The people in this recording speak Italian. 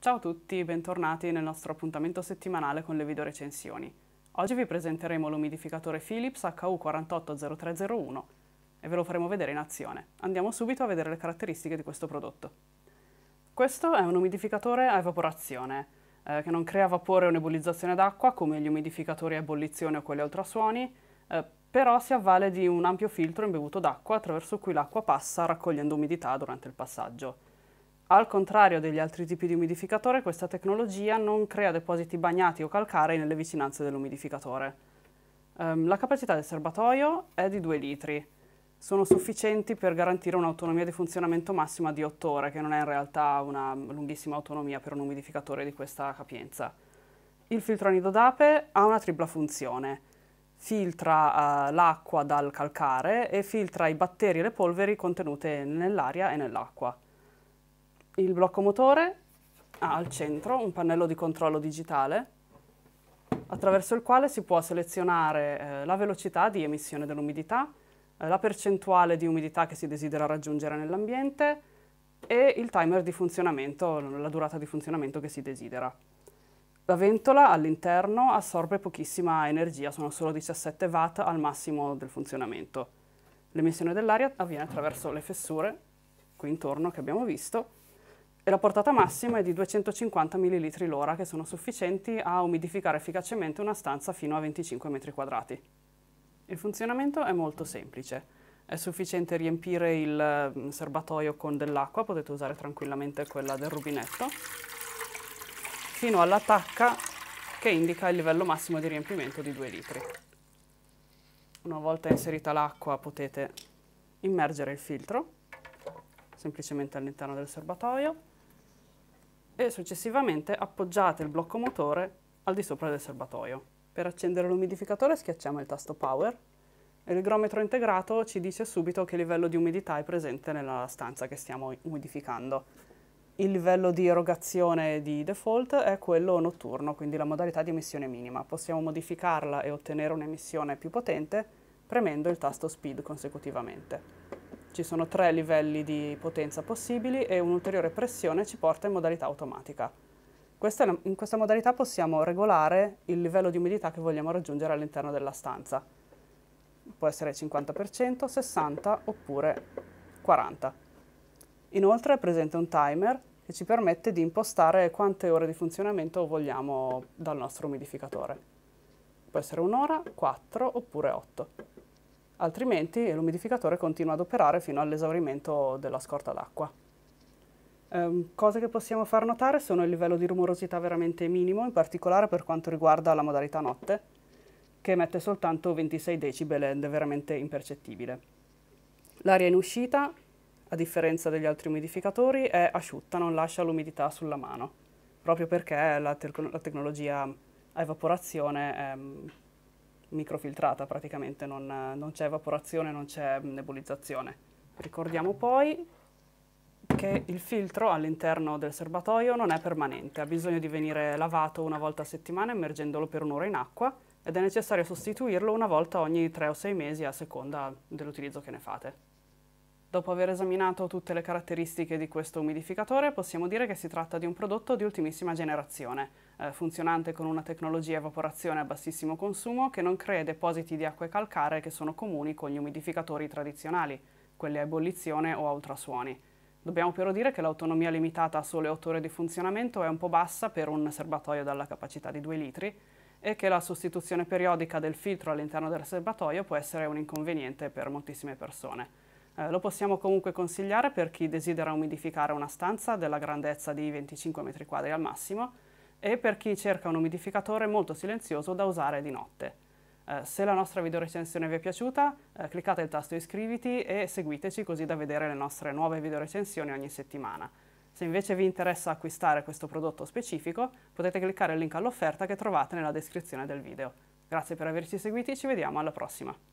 Ciao a tutti, bentornati nel nostro appuntamento settimanale con le videorecensioni. Oggi vi presenteremo l'umidificatore Philips HU480301 e ve lo faremo vedere in azione. Andiamo subito a vedere le caratteristiche di questo prodotto. Questo è un umidificatore a evaporazione, eh, che non crea vapore o nebulizzazione d'acqua come gli umidificatori a ebollizione o quelli a ultrasuoni, eh, però si avvale di un ampio filtro imbevuto d'acqua attraverso cui l'acqua passa raccogliendo umidità durante il passaggio. Al contrario degli altri tipi di umidificatore, questa tecnologia non crea depositi bagnati o calcarei nelle vicinanze dell'umidificatore. Um, la capacità del serbatoio è di 2 litri. Sono sufficienti per garantire un'autonomia di funzionamento massima di 8 ore, che non è in realtà una lunghissima autonomia per un umidificatore di questa capienza. Il filtro d'ape ha una tripla funzione. Filtra uh, l'acqua dal calcare e filtra i batteri e le polveri contenute nell'aria e nell'acqua. Il blocco motore ha al centro un pannello di controllo digitale attraverso il quale si può selezionare eh, la velocità di emissione dell'umidità, eh, la percentuale di umidità che si desidera raggiungere nell'ambiente e il timer di funzionamento, la durata di funzionamento che si desidera. La ventola all'interno assorbe pochissima energia, sono solo 17 watt al massimo del funzionamento. L'emissione dell'aria avviene attraverso le fessure qui intorno che abbiamo visto e la portata massima è di 250 ml l'ora, che sono sufficienti a umidificare efficacemente una stanza fino a 25 m2. Il funzionamento è molto semplice. È sufficiente riempire il mm, serbatoio con dell'acqua, potete usare tranquillamente quella del rubinetto, fino alla tacca che indica il livello massimo di riempimento di 2 litri. Una volta inserita l'acqua potete immergere il filtro semplicemente all'interno del serbatoio e successivamente appoggiate il blocco motore al di sopra del serbatoio. Per accendere l'umidificatore schiacciamo il tasto Power e il integrato ci dice subito che livello di umidità è presente nella stanza che stiamo umidificando. Il livello di erogazione di default è quello notturno, quindi la modalità di emissione minima. Possiamo modificarla e ottenere un'emissione più potente premendo il tasto Speed consecutivamente. Ci sono tre livelli di potenza possibili e un'ulteriore pressione ci porta in modalità automatica. Questa, in questa modalità possiamo regolare il livello di umidità che vogliamo raggiungere all'interno della stanza. Può essere 50%, 60% oppure 40%. Inoltre è presente un timer che ci permette di impostare quante ore di funzionamento vogliamo dal nostro umidificatore. Può essere un'ora, 4 oppure 8 altrimenti l'umidificatore continua ad operare fino all'esaurimento della scorta d'acqua. Um, cose che possiamo far notare sono il livello di rumorosità veramente minimo, in particolare per quanto riguarda la modalità notte, che emette soltanto 26 decibel ed è veramente impercettibile. L'aria in uscita, a differenza degli altri umidificatori, è asciutta, non lascia l'umidità sulla mano, proprio perché la, te la tecnologia a evaporazione è microfiltrata praticamente, non, non c'è evaporazione, non c'è nebulizzazione. Ricordiamo poi che il filtro all'interno del serbatoio non è permanente, ha bisogno di venire lavato una volta a settimana immergendolo per un'ora in acqua ed è necessario sostituirlo una volta ogni tre o sei mesi a seconda dell'utilizzo che ne fate. Dopo aver esaminato tutte le caratteristiche di questo umidificatore possiamo dire che si tratta di un prodotto di ultimissima generazione, eh, funzionante con una tecnologia evaporazione a bassissimo consumo che non crea depositi di acque calcaree che sono comuni con gli umidificatori tradizionali, quelli a ebollizione o a ultrasuoni. Dobbiamo però dire che l'autonomia limitata a sole 8 ore di funzionamento è un po' bassa per un serbatoio dalla capacità di 2 litri e che la sostituzione periodica del filtro all'interno del serbatoio può essere un inconveniente per moltissime persone. Eh, lo possiamo comunque consigliare per chi desidera umidificare una stanza della grandezza di 25 m2 al massimo e per chi cerca un umidificatore molto silenzioso da usare di notte. Eh, se la nostra videorecensione vi è piaciuta, eh, cliccate il tasto iscriviti e seguiteci così da vedere le nostre nuove videorecensioni ogni settimana. Se invece vi interessa acquistare questo prodotto specifico, potete cliccare il link all'offerta che trovate nella descrizione del video. Grazie per averci seguiti, ci vediamo alla prossima!